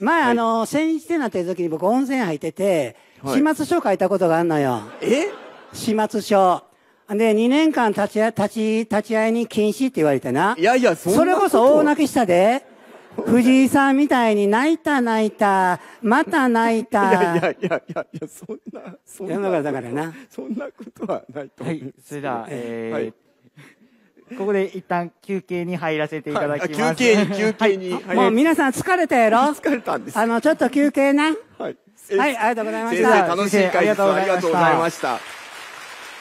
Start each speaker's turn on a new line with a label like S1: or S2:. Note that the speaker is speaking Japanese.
S1: 前、あの、先日なってる時に僕温泉入ってて、始末書書いたことがあんのよ。え始末書。で、2年間立ち、立ち、立ち会いに禁止って言われてな。いやいや、そそれこそ大泣きしたで。藤井さんみたいに
S2: 泣いた泣いた、また泣いた。いやいや
S3: いやいやそんな、そんな。世の中だからな。そんなことはないと思います。はい、それでは、えー、はいここで一旦休憩に入らせていただきます。はい、休憩に、休憩に。はい、もう皆
S1: さん疲れたやろ疲れたんです。あの、ちょっと休憩な。は
S3: い。はい、ありがとうございました。先生楽しい会ありがとうござい
S2: ました。